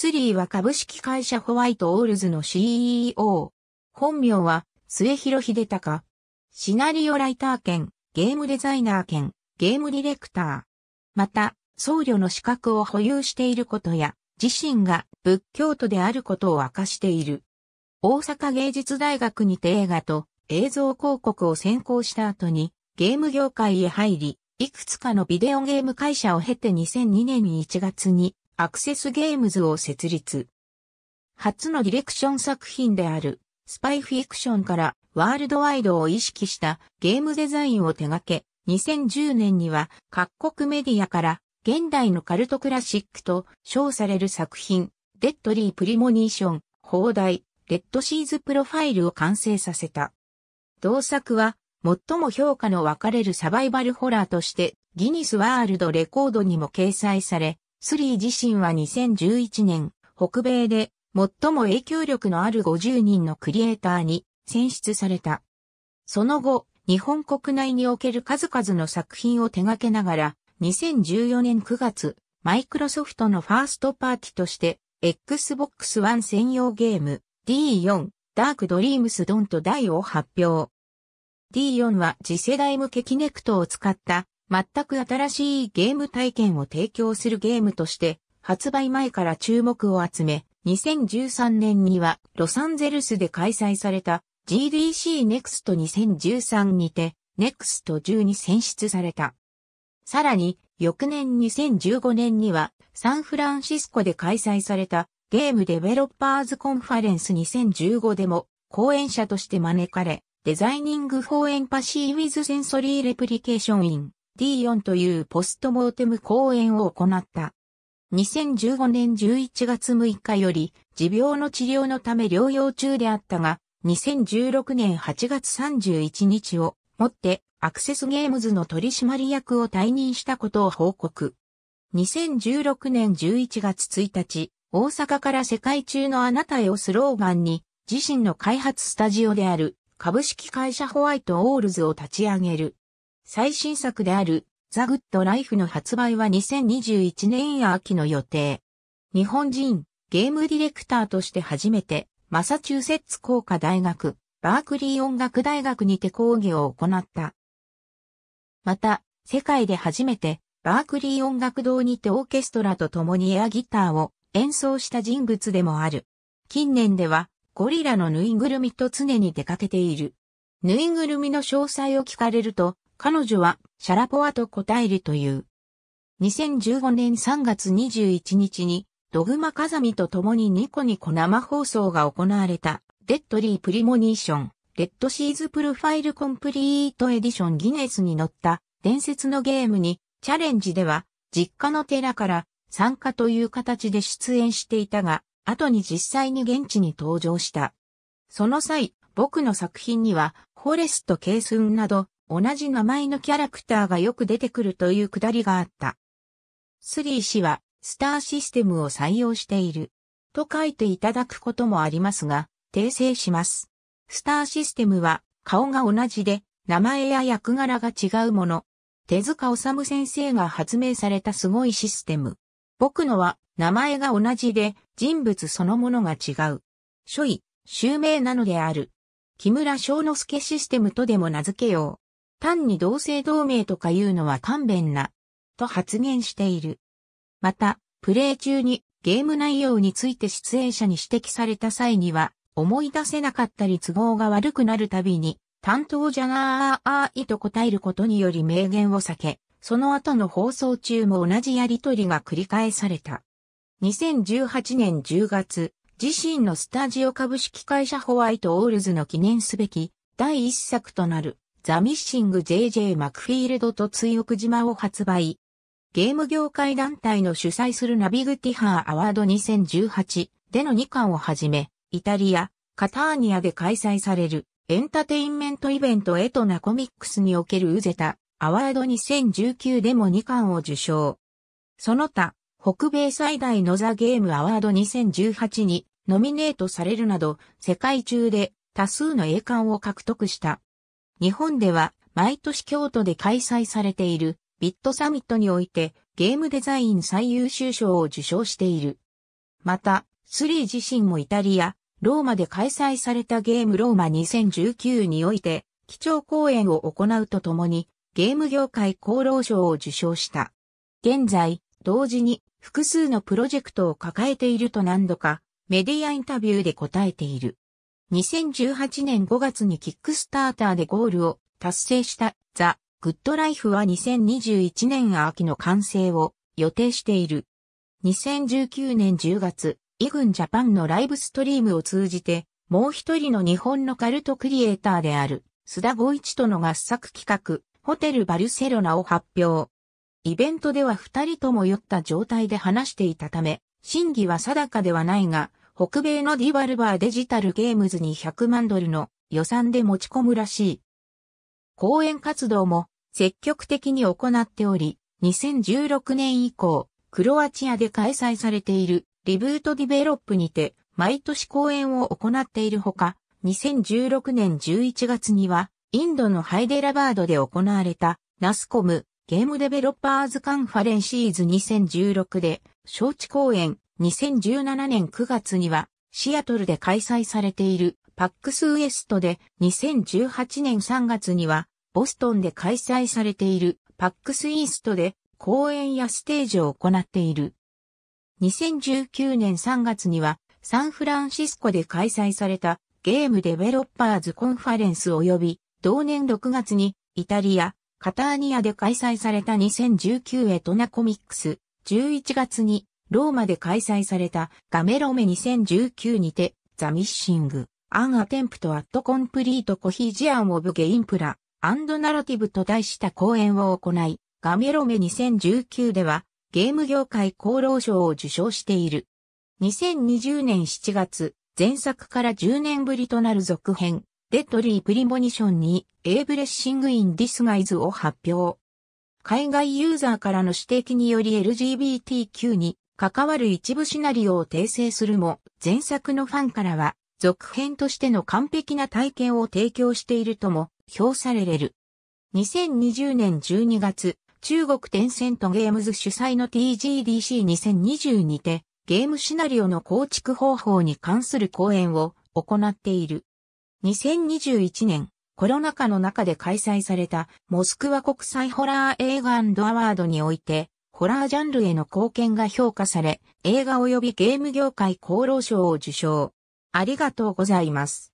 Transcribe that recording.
ツリーは株式会社ホワイトオールズの CEO。本名は末広秀隆。シナリオライター兼、ゲームデザイナー兼、ゲームディレクター。また、僧侶の資格を保有していることや、自身が仏教徒であることを明かしている。大阪芸術大学にて映画と映像広告を専攻した後に、ゲーム業界へ入り、いくつかのビデオゲーム会社を経て2002年1月にアクセスゲームズを設立。初のディレクション作品である、スパイフィクションからワールドワイドを意識したゲームデザインを手掛け、2010年には各国メディアから現代のカルトクラシックと称される作品、デッドリー・プリモニーション、放題、レッドシーズ・プロファイルを完成させた。同作は、最も評価の分かれるサバイバルホラーとして、ギニスワールドレコードにも掲載され、スリー自身は2011年、北米で最も影響力のある50人のクリエイターに選出された。その後、日本国内における数々の作品を手掛けながら、2014年9月、マイクロソフトのファーストパーティとして、Xbox One 専用ゲーム D4 ダークドリームスドンとダイを発表。D4 は次世代向けキネクトを使った全く新しいゲーム体験を提供するゲームとして、発売前から注目を集め、2013年にはロサンゼルスで開催された GDC Next 2013にて NEXT10 に選出された。さらに、翌年2015年にはサンフランシスコで開催されたゲームデベロッパーズコンファレンス2015でも講演者として招かれ、デザイニングフォーエンパシーウィズセンソリーレプリケーションイン D4 というポストモーテム講演を行った。2015年11月6日より持病の治療のため療養中であったが、2016年8月31日をもってアクセスゲームズの取締役を退任したことを報告。2016年11月1日、大阪から世界中のあなたへをスローガンに、自身の開発スタジオである株式会社ホワイトオールズを立ち上げる。最新作であるザ・グッド・ライフの発売は2021年秋の予定。日本人、ゲームディレクターとして初めて、マサチューセッツ工科大学、バークリー音楽大学にて講義を行った。また、世界で初めて、バークリー音楽堂にてオーケストラと共にエアギターを演奏した人物でもある。近年では、ゴリラのぬいぐるみと常に出かけている。ぬいぐるみの詳細を聞かれると、彼女はシャラポワと答えるという。2015年3月21日にドグマ風見と共にニコニコ生放送が行われたデッドリープリモニーション、レッドシーズプロファイルコンプリートエディションギネスに載った伝説のゲームにチャレンジでは実家の寺から参加という形で出演していたが、後に実際に現地に登場した。その際、僕の作品には、フォレスト・ケイスンなど、同じ名前のキャラクターがよく出てくるというくだりがあった。スリー氏はスターシステムを採用していると書いていただくこともありますが、訂正します。スターシステムは顔が同じで名前や役柄が違うもの。手塚治虫先生が発明されたすごいシステム。僕のは名前が同じで人物そのものが違う。諸位、襲名なのである。木村翔之助システムとでも名付けよう。単に同姓同名とか言うのは勘弁な、と発言している。また、プレイ中にゲーム内容について出演者に指摘された際には、思い出せなかったり都合が悪くなるたびに、担当じゃなーあーいと答えることにより明言を避け、その後の放送中も同じやりとりが繰り返された。2018年10月、自身のスタジオ株式会社ホワイトオールズの記念すべき第一作となるザ・ミッシング JJ マクフィールドと追憶島を発売。ゲーム業界団体の主催するナビグティハーアワード2018での2巻をはじめ、イタリア、カターニアで開催されるエンタテインメントイベントエトナコミックスにおけるウゼタアワード2019でも2巻を受賞。その他、北米最大のザ・ゲームアワード2018にノミネートされるなど、世界中で多数の栄冠を獲得した。日本では毎年京都で開催されているビットサミットにおいてゲームデザイン最優秀賞を受賞している。また、スリー自身もイタリア、ローマで開催されたゲームローマ2019において、基調講演を行うとともに、ゲーム業界功労賞を受賞した。現在、同時に複数のプロジェクトを抱えていると何度かメディアインタビューで答えている。2018年5月にキックスターターでゴールを達成したザ・グッドライフは2021年秋の完成を予定している。2019年10月、イグンジャパンのライブストリームを通じて、もう一人の日本のカルトクリエイターである、須田豪一との合作企画、ホテルバルセロナを発表。イベントでは二人とも酔った状態で話していたため、真偽は定かではないが、北米のディバルバーデジタルゲームズに100万ドルの予算で持ち込むらしい。講演活動も積極的に行っており、2016年以降、クロアチアで開催されているリブートディベロップにて毎年講演を行っているほか、2016年11月にはインドのハイデラバードで行われたナスコムゲームデベロッパーズカンファレンシーズ2016で招致講演2017年9月にはシアトルで開催されているパックスウエストで2018年3月にはボストンで開催されているパックスイーストで公演やステージを行っている。2019年3月にはサンフランシスコで開催されたゲームデベロッパーズコンファレンス及び同年6月にイタリア、カターニアで開催された2019エトナコミックス、11月にローマで開催されたガメロメ2019にて、ザ・ミッシング、アン・アテンプト・アット・コンプリート・コヒージアン・オブ・ゲインプラ、アンド・ナラティブと題した講演を行い、ガメロメ2019では、ゲーム業界功労賞を受賞している。2020年7月、前作から10年ぶりとなる続編、デッドリー・プリモニションに、エイブレッシング・イン・ディスガイズを発表。海外ユーザーからの指摘により LGBTQ に関わる一部シナリオを訂正するも、前作のファンからは、続編としての完璧な体験を提供しているとも評されれる。2020年12月、中国テンセントゲームズ主催の TGDC2020 にて、ゲームシナリオの構築方法に関する講演を行っている。2021年、コロナ禍の中で開催されたモスクワ国際ホラー映画アワードにおいて、ホラージャンルへの貢献が評価され、映画及びゲーム業界功労賞を受賞。ありがとうございます。